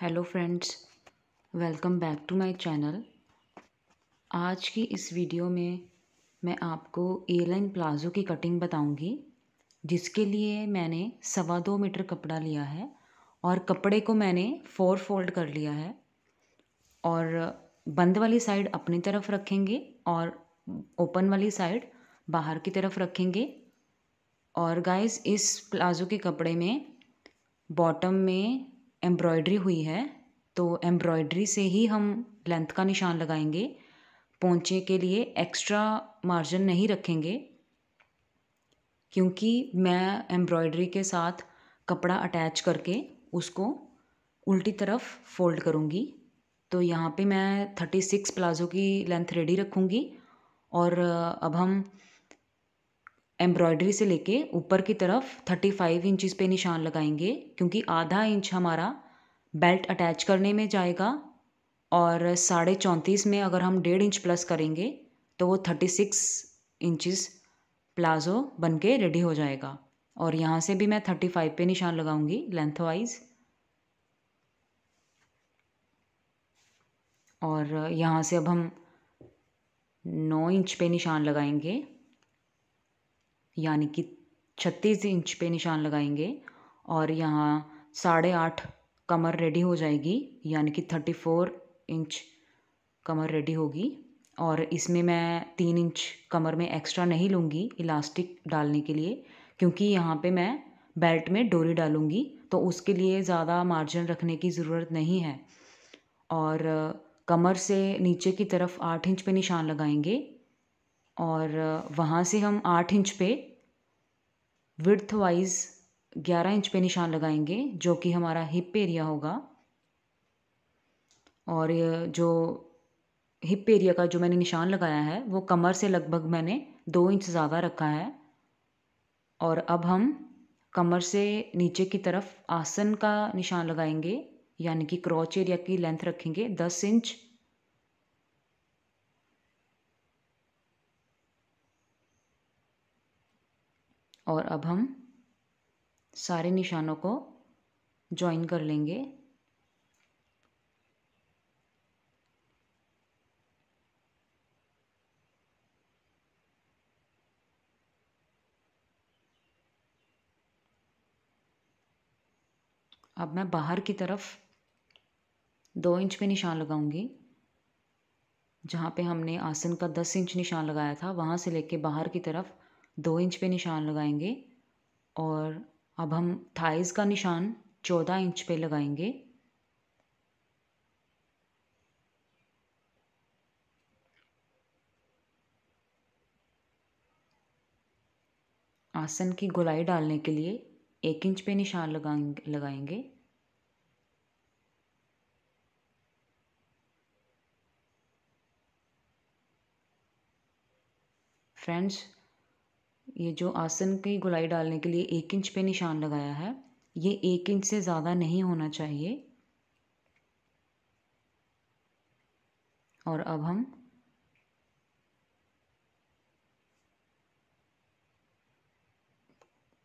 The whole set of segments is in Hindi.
hello friends welcome back to my channel आज की इस वीडियो में मैं आपको ए लाइन प्लाज़ो की कटिंग बताऊंगी जिसके लिए मैंने सवा दो मीटर कपड़ा लिया है और कपड़े को मैंने फोर फोल्ड कर लिया है और बंद वाली साइड अपनी तरफ रखेंगे और ओपन वाली साइड बाहर की तरफ रखेंगे और गाइस इस प्लाज़ो के कपड़े में बॉटम में एम्ब्रॉयड्री हुई है तो एम्ब्रॉयड्री से ही हम लेंथ का निशान लगाएंगे पोंचे के लिए एक्स्ट्रा मार्जिन नहीं रखेंगे क्योंकि मैं एम्ब्रॉयड्री के साथ कपड़ा अटैच करके उसको उल्टी तरफ फोल्ड करूँगी तो यहाँ पे मैं थर्टी सिक्स प्लाज़ो की लेंथ रेडी रखूँगी और अब हम एम्ब्रॉयडरी से लेके ऊपर की तरफ थर्टी फाइव इंचज़ पे निशान लगाएंगे क्योंकि आधा इंच हमारा बेल्ट अटैच करने में जाएगा और साढ़े चौंतीस में अगर हम डेढ़ इंच प्लस करेंगे तो वो थर्टी सिक्स इंचिस प्लाज़ो बन के रेडी हो जाएगा और यहाँ से भी मैं थर्टी फाइव पे निशान लगाऊंगी लेंथ वाइज और यहाँ से अब हम नौ इंच पे निशान लगाएंगे यानी कि छत्तीस इंच पे निशान लगाएंगे और यहाँ साढ़े आठ कमर रेडी हो जाएगी यानी कि थर्टी फोर इंच कमर रेडी होगी और इसमें मैं तीन इंच कमर में एक्स्ट्रा नहीं लूँगी इलास्टिक डालने के लिए क्योंकि यहाँ पे मैं बेल्ट में डोरी डालूँगी तो उसके लिए ज़्यादा मार्जिन रखने की ज़रूरत नहीं है और कमर से नीचे की तरफ आठ इंच पे निशान लगाएंगे और वहाँ से हम आठ इंच पे विड्थ वाइज ग्यारह इंच पे निशान लगाएंगे जो कि हमारा हिप एरिया होगा और जो हिप एरिया का जो मैंने निशान लगाया है वो कमर से लगभग मैंने दो इंच ज़्यादा रखा है और अब हम कमर से नीचे की तरफ आसन का निशान लगाएंगे यानी कि क्रॉच एरिया की लेंथ रखेंगे दस इंच और अब हम सारे निशानों को जॉइन कर लेंगे अब मैं बाहर की तरफ दो इंच पे निशान लगाऊंगी जहाँ पे हमने आसन का दस इंच निशान लगाया था वहाँ से लेके बाहर की तरफ दो इंच पे निशान लगाएंगे और अब हम थाइज़ का निशान चौदह इंच पे लगाएंगे आसन की गोलाई डालने के लिए एक इंच पे निशान लगाएंगे लगाएंगे फ्रेंड्स ये जो आसन की गुलाई डालने के लिए एक इंच पे निशान लगाया है ये एक इंच से ज़्यादा नहीं होना चाहिए और अब हम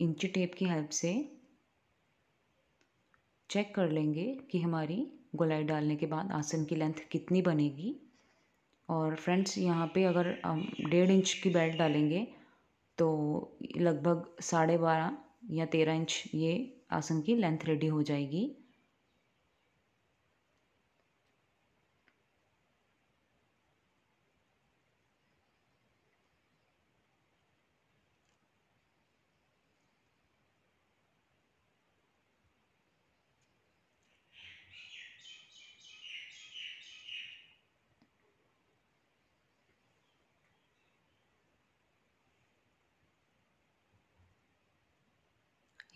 इंची टेप की हेल्प से चेक कर लेंगे कि हमारी गोलाई डालने के बाद आसन की लेंथ कितनी बनेगी और फ्रेंड्स यहाँ पे अगर डेढ़ इंच की बेल्ट डालेंगे तो लगभग साढ़े बारह या तेरह इंच ये आसन की लेंथ रेडी हो जाएगी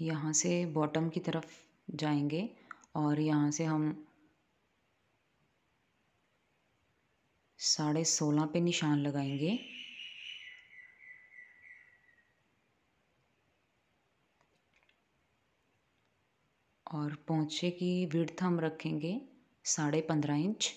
यहाँ से बॉटम की तरफ जाएंगे और यहाँ से हम साढ़े सोलह पे निशान लगाएंगे और पहुँचे की विड्थ हम रखेंगे साढ़े पंद्रह इंच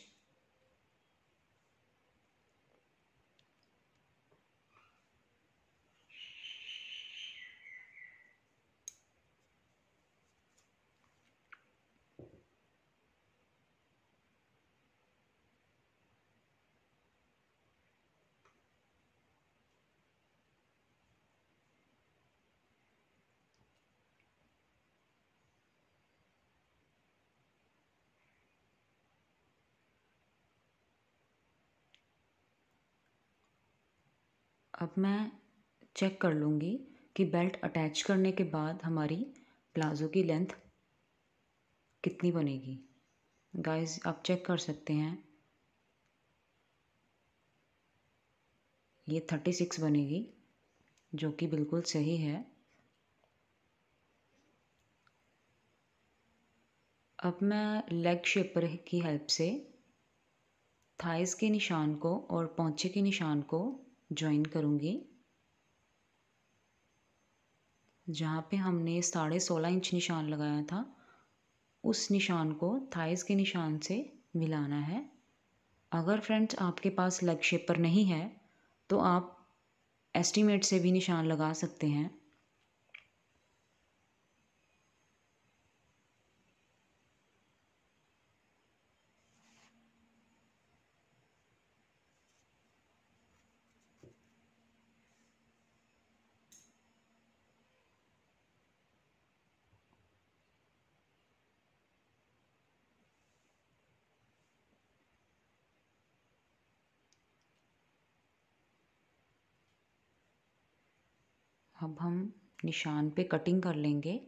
अब मैं चेक कर लूँगी कि बेल्ट अटैच करने के बाद हमारी प्लाज़ो की लेंथ कितनी बनेगी गाइस आप चेक कर सकते हैं ये थर्टी सिक्स बनेगी जो कि बिल्कुल सही है अब मैं लेग शेपर की हेल्प से थाइस के निशान को और पौंछे के निशान को ज्वाइन करूँगी जहाँ पे हमने साढ़े सोलह इंच निशान लगाया था उस निशान को थाइस के निशान से मिलाना है अगर फ्रेंड्स आपके पास लग शेपर नहीं है तो आप एस्टीमेट से भी निशान लगा सकते हैं अब हम निशान पे कटिंग कर लेंगे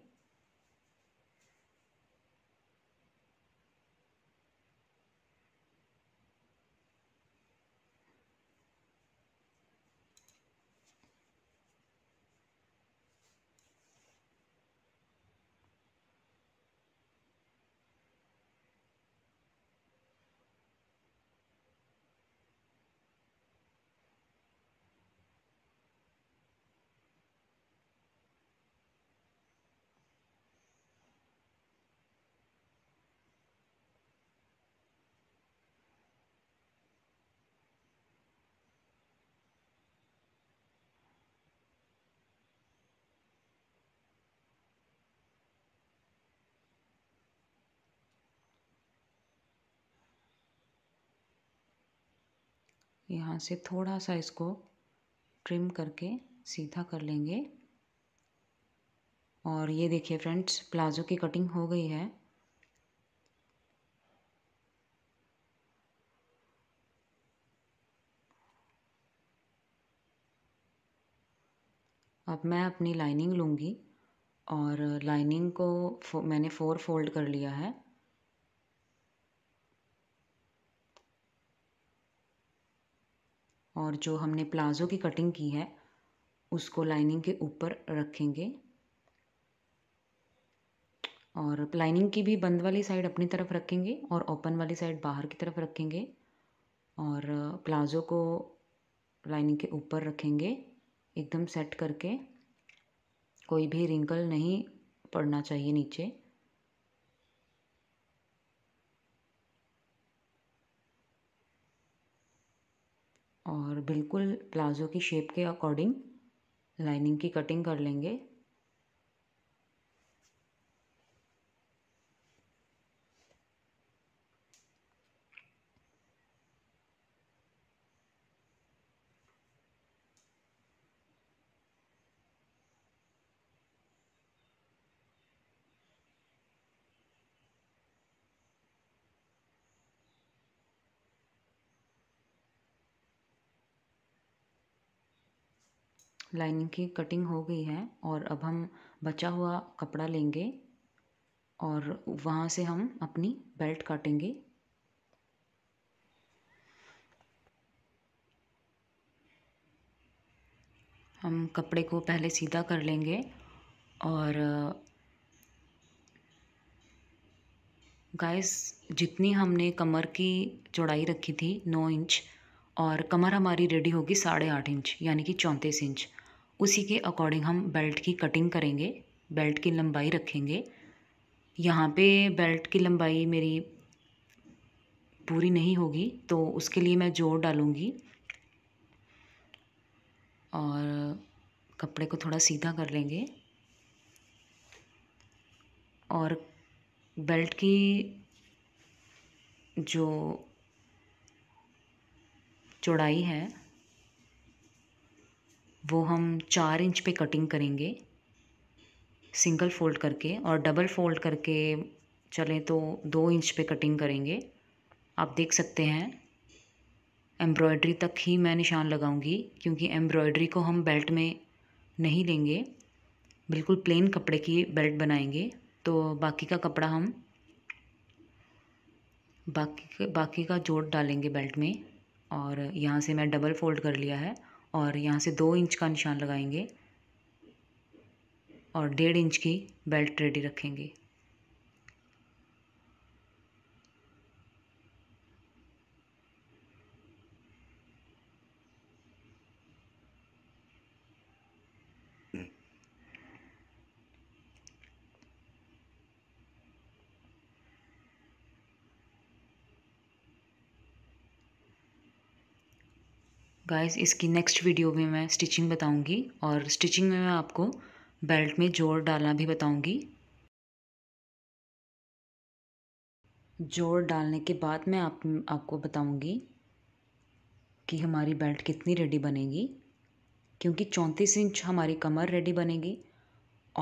यहाँ से थोड़ा सा इसको ट्रिम करके सीधा कर लेंगे और ये देखिए फ्रेंड्स प्लाज़ो की कटिंग हो गई है अब मैं अपनी लाइनिंग लूँगी और लाइनिंग को फो, मैंने फ़ोर फोल्ड कर लिया है और जो हमने प्लाज़ो की कटिंग की है उसको लाइनिंग के ऊपर रखेंगे और लाइनिंग की भी बंद वाली साइड अपनी तरफ रखेंगे और ओपन वाली साइड बाहर की तरफ रखेंगे और प्लाज़ो को लाइनिंग के ऊपर रखेंगे एकदम सेट करके कोई भी रिंकल नहीं पड़ना चाहिए नीचे और बिल्कुल प्लाज़ो की शेप के अकॉर्डिंग लाइनिंग की कटिंग कर लेंगे लाइनिंग की कटिंग हो गई है और अब हम बचा हुआ कपड़ा लेंगे और वहाँ से हम अपनी बेल्ट काटेंगे हम कपड़े को पहले सीधा कर लेंगे और गाइस जितनी हमने कमर की चौड़ाई रखी थी नौ इंच और कमर हमारी रेडी होगी साढ़े आठ इंच यानी कि चौंतीस इंच उसी के अकॉर्डिंग हम बेल्ट की कटिंग करेंगे बेल्ट की लंबाई रखेंगे यहाँ पे बेल्ट की लंबाई मेरी पूरी नहीं होगी तो उसके लिए मैं जोड़ डालूँगी और कपड़े को थोड़ा सीधा कर लेंगे और बेल्ट की जो चौड़ाई है वो हम चार इंच पे कटिंग करेंगे सिंगल फोल्ड करके और डबल फोल्ड करके चलें तो दो इंच पे कटिंग करेंगे आप देख सकते हैं एम्ब्रॉयड्री तक ही मैं निशान लगाऊंगी क्योंकि एम्ब्रॉयड्री को हम बेल्ट में नहीं लेंगे बिल्कुल प्लेन कपड़े की बेल्ट बनाएंगे तो बाकी का कपड़ा हम बाकी बाकी का जोड़ डालेंगे बेल्ट में और यहाँ से मैं डबल फोल्ड कर लिया है और यहाँ से दो इंच का निशान लगाएंगे और डेढ़ इंच की बेल्ट रेडी रखेंगे गाइस इसकी नेक्स्ट वीडियो में मैं स्टिचिंग बताऊंगी और स्टिचिंग में मैं आपको बेल्ट में जोड़ डालना भी बताऊंगी जोड़ डालने के बाद मैं आप आपको बताऊंगी कि हमारी बेल्ट कितनी रेडी बनेगी क्योंकि चौंतीस इंच हमारी कमर रेडी बनेगी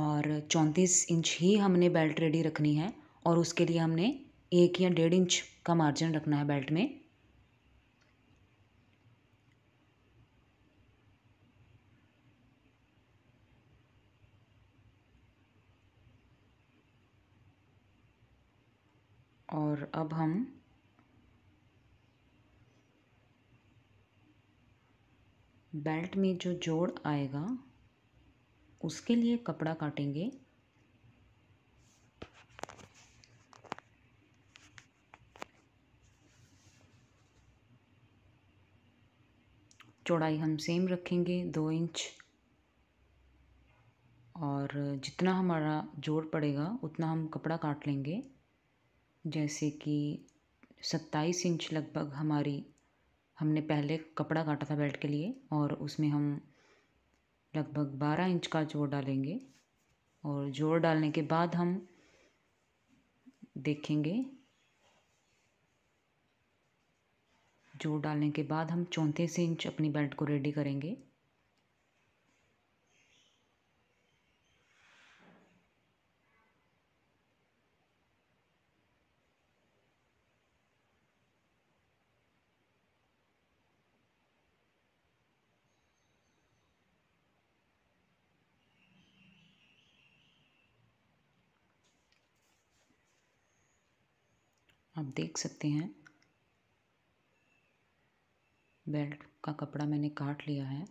और चौंतीस इंच ही हमने बेल्ट रेडी रखनी है और उसके लिए हमने एक या डेढ़ इंच का मार्जिन रखना है बेल्ट में अब हम बेल्ट में जो जोड़ आएगा उसके लिए कपड़ा काटेंगे चौड़ाई हम सेम रखेंगे दो इंच और जितना हमारा जोड़ पड़ेगा उतना हम कपड़ा काट लेंगे जैसे कि सत्ताईस इंच लगभग हमारी हमने पहले कपड़ा काटा था बेल्ट के लिए और उसमें हम लगभग बारह इंच का जोड़ डालेंगे और जोड़ डालने के बाद हम देखेंगे जोड़ डालने के बाद हम चौंतीस इंच अपनी बेल्ट को रेडी करेंगे आप देख सकते हैं बेल्ट का कपड़ा मैंने काट लिया है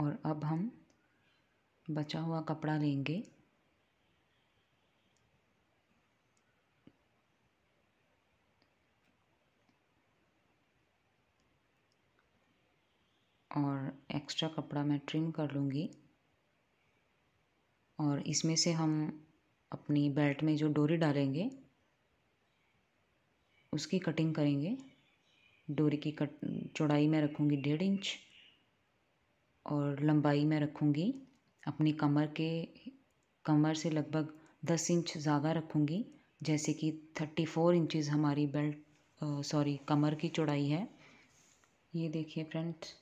और अब हम बचा हुआ कपड़ा लेंगे और एक्स्ट्रा कपड़ा मैं ट्रिम कर लूँगी और इसमें से हम अपनी बेल्ट में जो डोरी डालेंगे उसकी कटिंग करेंगे डोरी की कट चौड़ाई मैं रखूँगी डेढ़ इंच और लंबाई मैं रखूँगी अपनी कमर के कमर से लगभग दस इंच ज़्यादा रखूँगी जैसे कि थर्टी फोर इंचज़ हमारी बेल्ट सॉरी कमर की चौड़ाई है ये देखिए फ्रेंड्स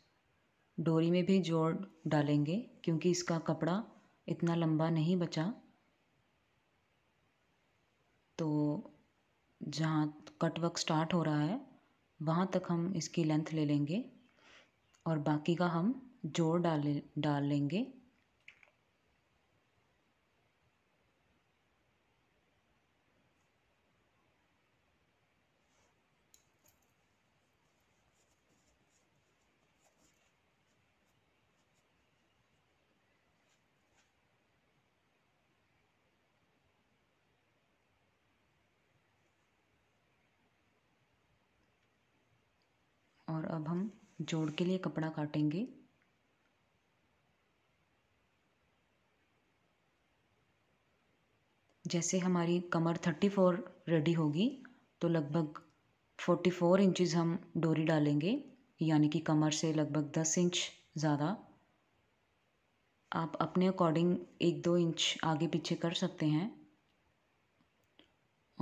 डोरी में भी जोड़ डालेंगे क्योंकि इसका कपड़ा इतना लंबा नहीं बचा तो जहाँ कट वर्क स्टार्ट हो रहा है वहाँ तक हम इसकी लेंथ ले लेंगे और बाकी का हम जोड़ डाल डाल लेंगे और अब हम जोड़ के लिए कपड़ा काटेंगे जैसे हमारी कमर थर्टी फोर रेडी होगी तो लगभग फोर्टी फोर इंचज़ हम डोरी डालेंगे यानी कि कमर से लगभग दस इंच ज़्यादा आप अपने अकॉर्डिंग एक दो इंच आगे पीछे कर सकते हैं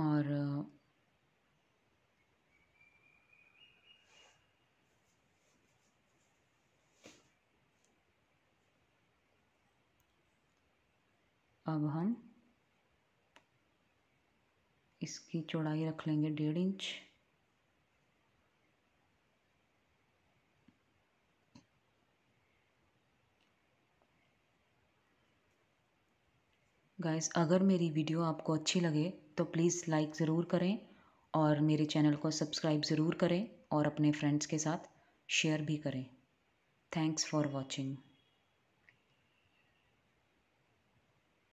और अब हम इसकी चौड़ाई रख लेंगे डेढ़ इंच गाइस अगर मेरी वीडियो आपको अच्छी लगे तो प्लीज़ लाइक ज़रूर करें और मेरे चैनल को सब्सक्राइब ज़रूर करें और अपने फ्रेंड्स के साथ शेयर भी करें थैंक्स फॉर वॉचिंग